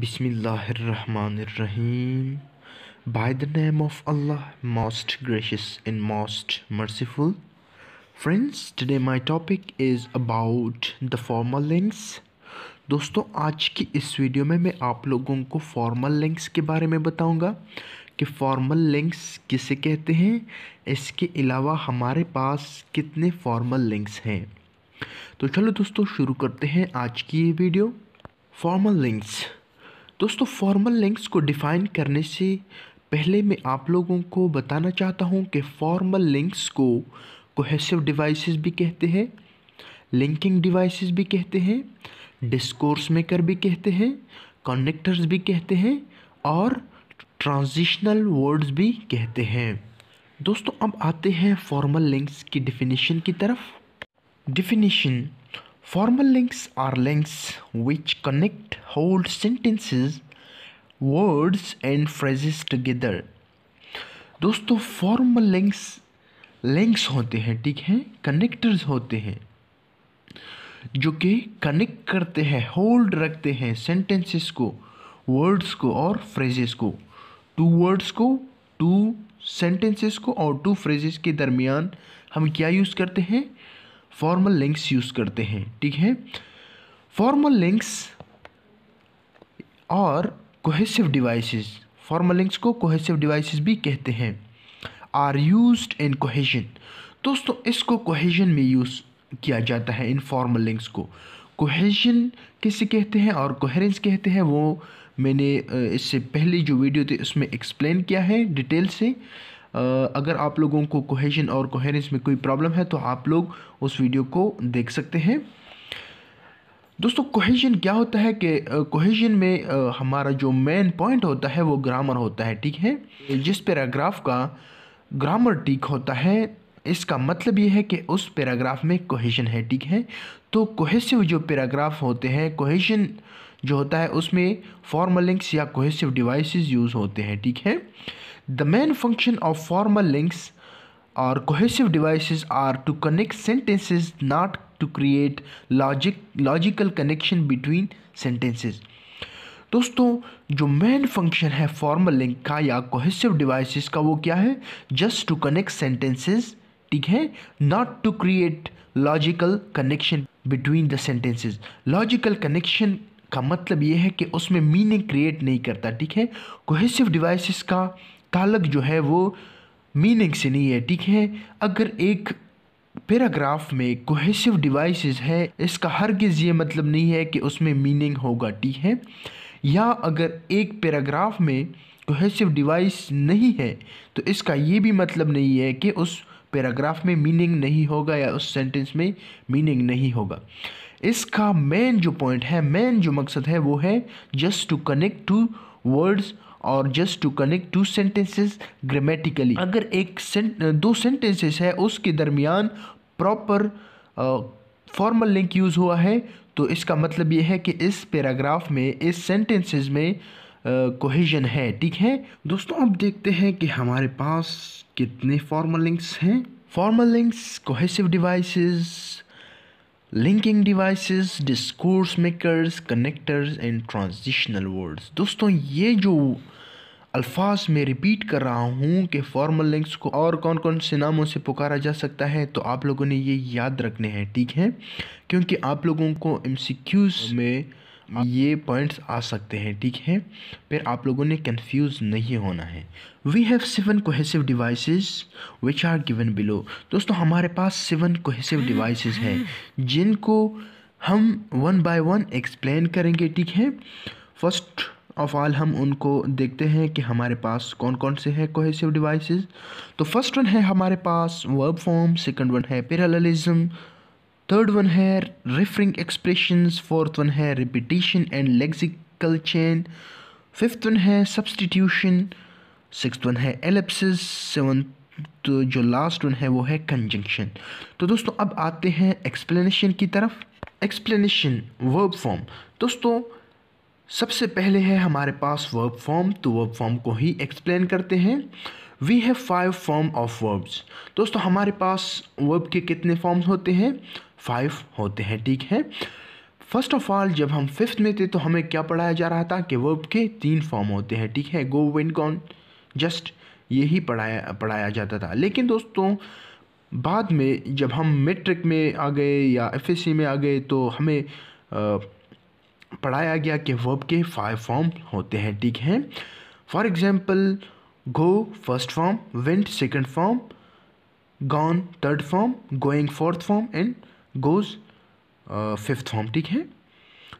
बिस्मिल्लाहिर्रहमानिर्रहीम by the name of Allah most gracious and most merciful friends today my topic is about the formal links दोस्तों आज की इस video में मैं आप लोगों को फॉर्मल लिंक्स के बारे में बताऊंगा कि फॉर्मल लिंक्स किसे कहते हैं इसके अलावा हमारे पास कितने फॉर्मल लिंक्स हैं तो चलो दोस्तों शुरू करते हैं आज की ये वीडियो फॉर्मल लिंक्स दोस्तों फॉर्मल लिंक्स को डिफ़ाइन करने से पहले मैं आप लोगों को बताना चाहता हूँ कि फॉर्मल लिंक्स को कोहेसिव डिवाइसेस भी कहते हैं लिंकिंग डिवाइसेस भी कहते हैं डिस्कोर्स मेकर भी कहते हैं कनेक्टर्स भी कहते हैं और ट्रांजिशनल वर्ड्स भी कहते हैं दोस्तों अब आते हैं फॉर्मल लिंक्स की डिफिनीशन की तरफ definition Formal links are links which connect whole sentences, words and phrases together. दोस्तों फॉर्मल लिंक्स लिंक्स होते हैं ठीक है कनेक्टर्स होते हैं जो कि कनेक्ट करते हैं होल्ड रखते हैं सेंटेंसेस को वर्ड्स को और फ्रेजेस को टू वर्ड्स को टू सेंटेंसेस को और टू फ्रेजेस के दरमियान हम क्या यूज़ करते हैं फॉर्मल लिंक्स यूज़ करते हैं ठीक है फॉर्मल लिंक्स और कोहेसिव डिवाइसेस फॉर्मल लिंक्स को कोहेसिव डिवाइसेस भी कहते हैं आर यूज्ड इन कोहेजन दोस्तों इसको कोहेजन में यूज़ किया जाता है इन फॉर्मल लिंक्स को कोहेजन किसे कहते हैं और कोहेरेंस कहते हैं वो मैंने इससे पहले जो वीडियो थी उसमें एक्सप्लेन किया है डिटेल से अगर आप लोगों को कोहेशन और कोहेरेंस में कोई प्रॉब्लम है तो आप लोग उस वीडियो को देख सकते हैं दोस्तों कोहेशन क्या होता है कि कोहेशन में हमारा जो मेन पॉइंट होता है वो ग्रामर होता है ठीक है जिस पैराग्राफ का ग्रामर ठीक होता है इसका मतलब ये है कि उस पैराग्राफ में कोहेशन है ठीक है तो कोहेसिव जो पैराग्राफ होते हैं कोहेशन जो होता है उसमें फॉर्मल लिंक्स या कोहेसिव डिवाइसेस यूज़ होते हैं ठीक है The main function of formal links or cohesive devices are to connect sentences not to create logic logical connection between sentences दोस्तों जो मेन फंक्शन है फॉर्मल लिंक का या कोहेसिव डिवाइसेस का वो क्या है जस्ट टू कनेक्ट सेंटेंसेस ठीक है not to create logical connection between the sentences logical connection का मतलब ये है कि उसमें मीनिंग क्रिएट नहीं करता ठीक है कोहेसिव डिवाइसेस का तालक जो है वो मीनिंग से नहीं है ठीक है अगर एक पैराग्राफ में कोहेसिव डिवाइसेस है इसका हरगिज़ ये मतलब नहीं है कि उसमें मीनिंग होगा ठीक है या अगर एक पैराग्राफ में कोहेसिव डिवाइस नहीं है तो इसका ये भी मतलब नहीं है कि उस पैराग्राफ में मीनिंग नहीं होगा या उस सेंटेंस में मीनिंग नहीं होगा इसका मेन जो पॉइंट है मेन जो मकसद है वो है just to connect two words और just to connect two sentences grammatically अगर एक सेंट दो सेंटेंसेस है उसके दरमियान प्रॉपर फॉर्मल लिंक यूज़ हुआ है तो इसका मतलब ये है कि इस पैराग्राफ में इस सेंटेंसेस में कोहिजन है ठीक है दोस्तों अब देखते हैं कि हमारे पास कितने फॉर्मल लिंक्स हैं formal links cohesive devices linking devices discourse makers connectors and transitional words दोस्तों ये जो अल्फाज में रिपीट कर रहा हूँ कि फॉर्मल लिंक्स को और कौन कौन से नामों से पुकारा जा सकता है तो आप लोगों ने ये याद रखने हैं ठीक है क्योंकि आप लोगों को एम में ये पॉइंट्स आ सकते हैं ठीक है फिर आप लोगों ने कंफ्यूज नहीं होना है we have seven cohesive devices which are given below दोस्तों हमारे पास सेवन कोहेसिव डिवाइसेस हैं जिनको हम वन बाय वन एक्सप्लेन करेंगे ठीक है फर्स्ट ऑफ़ ऑल हम उनको देखते हैं कि हमारे पास कौन कौन से हैं कोहेसिव डिवाइसेस तो फर्स्ट वन है हमारे पास वर्ब फॉर्म सेकंड वन है पैरेललिज्म थर्ड वन है रेफरिंग एक्सप्रेशंस फोर्थ वन है repetition and lexical chain fifth one है सब्सटीट्यूशन सिक्स वन है एलिप्सिस सेवन्थ तो जो लास्ट वन है वो है कंजंक्शन तो दोस्तों अब आते हैं एक्सप्लेनेशन की तरफ एक्सप्लेनेशन वर्ब फॉर्म दोस्तों सबसे पहले है हमारे पास वर्ब फॉर्म तो वर्ब फॉर्म को ही एक्सप्लेन करते हैं we have five form of verbs दोस्तों हमारे पास वर्ब के कितने फॉर्म्स होते हैं फाइव होते हैं ठीक है फर्स्ट ऑफ ऑल जब हम फिफ्थ में थे तो हमें क्या पढ़ाया जा रहा था कि वर्ब के तीन फॉर्म होते हैं ठीक है गो विन गॉन जस्ट यही पढ़ाया पढ़ाया जाता था लेकिन दोस्तों बाद में जब हम मेट्रिक में आ गए या एफ में आ गए तो हमें पढ़ाया गया कि वर्ब के फाइव फॉर्म होते हैं ठीक है for example go first form went second form gone third form going fourth form and goes fifth form ठीक है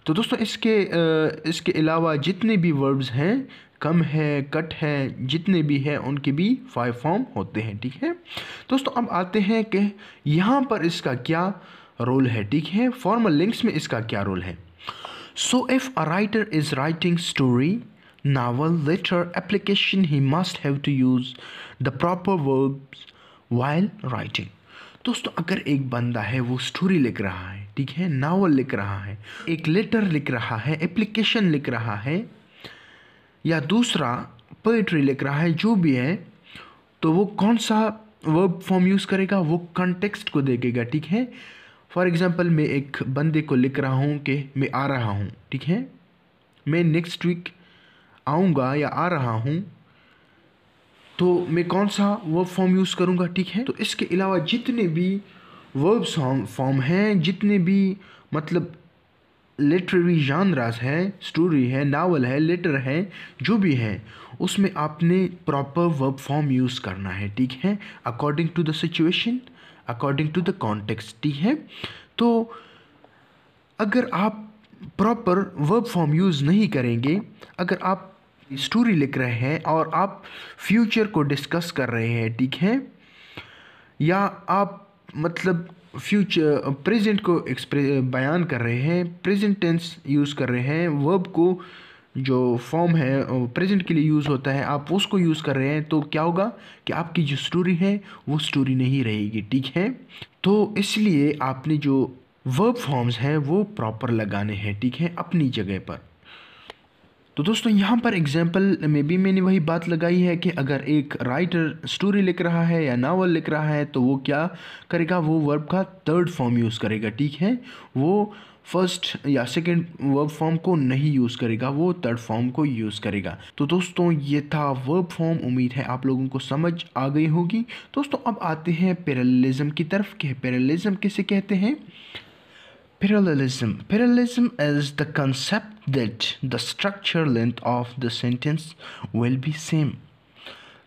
तो दोस्तों इसके uh, इसके अलावा जितने भी वर्ब्स हैं कम है कट है जितने भी हैं उनके भी फाइव फॉर्म होते हैं ठीक है दोस्तों अब आते हैं कि यहाँ पर इसका क्या रोल है ठीक है फॉर्मल लिंक्स में इसका क्या रोल है So if a writer is writing story, novel, letter, application, he must have to use the proper verbs while writing. दोस्तों अगर एक बंदा है वो स्टोरी लिख रहा है ठीक है नावल लिख रहा है एक लेटर लिख रहा है एप्लीकेशन लिख रहा है या दूसरा पोइट्री लिख रहा है जो भी है तो वो कौन सा वर्ब फॉर्म यूज़ करेगा वो कॉन्टेक्स्ट को देखेगा ठीक है फॉर एग्ज़ाम्पल मैं एक बंदे को लिख रहा हूँ कि मैं आ रहा हूँ ठीक है मैं नेक्स्ट वीक आऊँगा या आ रहा हूँ तो मैं कौन सा वर्ब फॉर्म यूज़ करूँगा ठीक है तो इसके अलावा जितने भी वर्ब फॉर्म हैं जितने भी मतलब लिटरेरी जानरास है स्टोरी है नावल है लेटर है जो भी है उसमें आपने प्रॉपर वर्ब फॉर्म यूज़ करना है ठीक है according to the situation according to the context ठीक है तो अगर आप प्रॉपर वर्ब फॉर्म यूज़ नहीं करेंगे अगर आप स्टोरी लिख रहे हैं और आप फ्यूचर को डिस्कस कर रहे हैं ठीक है या आप मतलब फ्यूचर प्रेजेंट को एक्सप्रे बयान कर रहे हैं प्रेजेंट टेंस यूज़ कर रहे हैं वर्ब को जो फॉर्म है प्रेजेंट के लिए यूज़ होता है आप उसको यूज़ कर रहे हैं तो क्या होगा कि आपकी जो स्टोरी है वो स्टोरी नहीं रहेगी ठीक है तो इसलिए आपने जो वर्ब फॉर्म्स हैं वो प्रॉपर लगाने हैं ठीक है अपनी जगह पर तो दोस्तों यहाँ पर एग्जांपल में भी मैंने वही बात लगाई है कि अगर एक राइटर स्टोरी लिख रहा है या नावल लिख रहा है तो वो क्या करेगा वो वर्ब का थर्ड फॉर्म यूज़ करेगा ठीक है वो फर्स्ट या सेकेंड वर्ब फॉर्म को नहीं यूज़ करेगा वो थर्ड फॉर्म को यूज़ करेगा तो दोस्तों ये था वर्ब फॉर्म उम्मीद है आप लोगों को समझ आ गई होगी दोस्तों अब आते हैं पेरलिज्म की तरफ के पेरलिज्म किसे कहते हैं parallelism parallelism is the concept that the structure length of the sentence will be same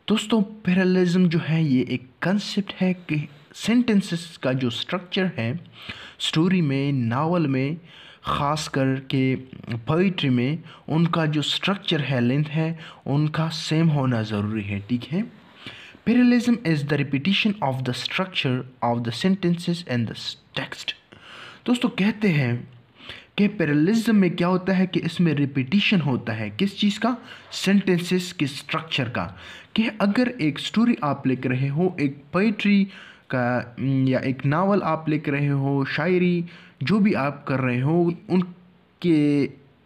दोस्तों पेरलिज्म जो है ये एक कंसेप्ट है कि सेंटेंसेस का जो स्ट्रक्चर है स्टोरी में नावल में ख़ास कर के पोइट्री में उनका जो स्ट्रक्चर है लेंथ है उनका सेम होना ज़रूरी है ठीक है parallelism is the repetition of the structure of the sentences and the text दोस्तों कहते हैं कि पेरेलिज्म में क्या होता है कि इसमें रिपीटिशन होता है किस चीज़ का सेंटेंसेस के स्ट्रक्चर का कि अगर एक स्टोरी आप लिख रहे हो एक पोइट्री का या एक नावल आप लिख रहे हो शायरी जो भी आप कर रहे हो उनके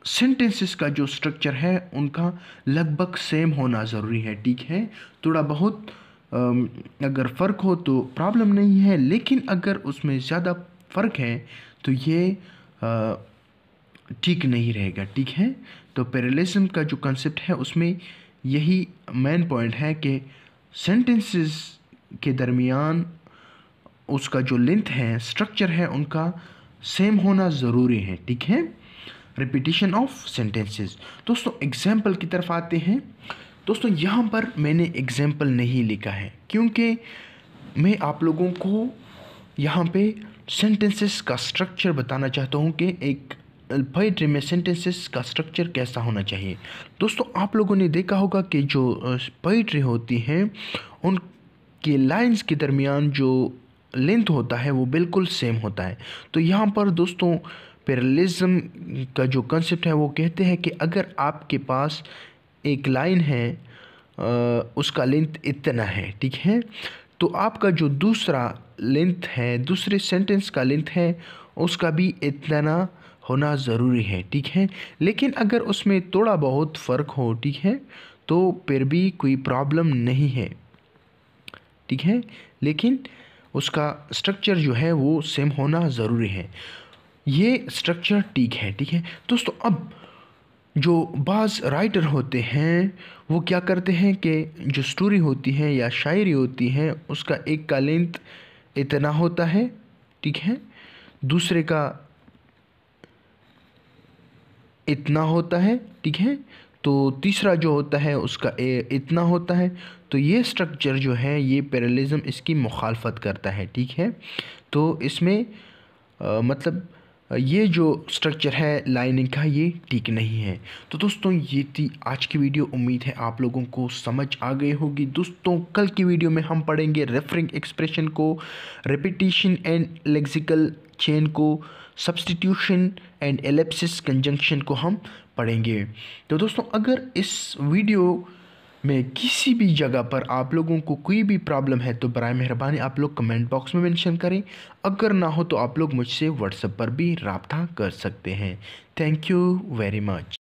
सेंटेंसेस का जो स्ट्रक्चर है उनका लगभग सेम होना ज़रूरी है ठीक है थोड़ा बहुत अगर फ़र्क हो तो प्रॉब्लम नहीं है लेकिन अगर उसमें ज़्यादा फ़र्क है तो ये ठीक नहीं रहेगा ठीक है तो पैरेलिज्म का जो कंसेप्ट है उसमें यही मेन पॉइंट है कि सेंटेंसेस के दरमियान उसका जो लेंथ है स्ट्रक्चर है उनका सेम होना ज़रूरी है ठीक है रिपीटिशन ऑफ सेंटेंसेस दोस्तों एग्जाम्पल की तरफ आते हैं दोस्तों यहाँ पर मैंने एग्जाम्पल नहीं लिखा है क्योंकि मैं आप लोगों को यहाँ पे सेंटेंसेस का स्ट्रक्चर बताना चाहता हूँ कि एक पोइट्री में सेंटेंसेस का स्ट्रक्चर कैसा होना चाहिए दोस्तों आप लोगों ने देखा होगा कि जो पोइट्री होती हैं उनके लाइंस के दरमियान जो लेंथ होता है वो बिल्कुल सेम होता है तो यहाँ पर दोस्तों पेरलिज्म का जो कंसेप्ट है वो कहते हैं कि अगर आपके पास एक लाइन है उसका लेंथ इतना है ठीक है तो आपका जो दूसरा लेंथ है दूसरे सेंटेंस का लेंथ है उसका भी इतना होना ज़रूरी है ठीक है लेकिन अगर उसमें थोड़ा बहुत फ़र्क हो ठीक है तो फिर भी कोई प्रॉब्लम नहीं है ठीक है लेकिन उसका स्ट्रक्चर जो है वो सेम होना ज़रूरी है ये स्ट्रक्चर ठीक है ठीक है दोस्तों अब जो बाज़ राइटर होते हैं वो क्या करते हैं कि जो स्टोरी होती है या शायरी होती है उसका एक का लेंथ इतना होता है ठीक है दूसरे का इतना होता है ठीक है तो तीसरा जो होता है उसका ए इतना होता है तो ये स्ट्रक्चर जो है ये पैरेलिज्म इसकी मुखालफत करता है ठीक है तो इसमें आ, मतलब ये जो स्ट्रक्चर है लाइनिंग का ये ठीक नहीं है तो दोस्तों ये थी आज की वीडियो उम्मीद है आप लोगों को समझ आ गई होगी दोस्तों कल की वीडियो में हम पढ़ेंगे रेफरिंग एक्सप्रेशन को रिपीटिशन एंड लेक्सिकल चेन को सब्सटीट्यूशन एंड एलेप्सिस कंजंक्शन को हम पढ़ेंगे तो दोस्तों अगर इस वीडियो में किसी भी जगह पर आप लोगों को कोई भी प्रॉब्लम है तो बर मेहरबानी आप लोग कमेंट बॉक्स में मेंशन करें अगर ना हो तो आप लोग मुझसे व्हाट्सएप पर भी रबता कर सकते हैं थैंक यू वेरी मच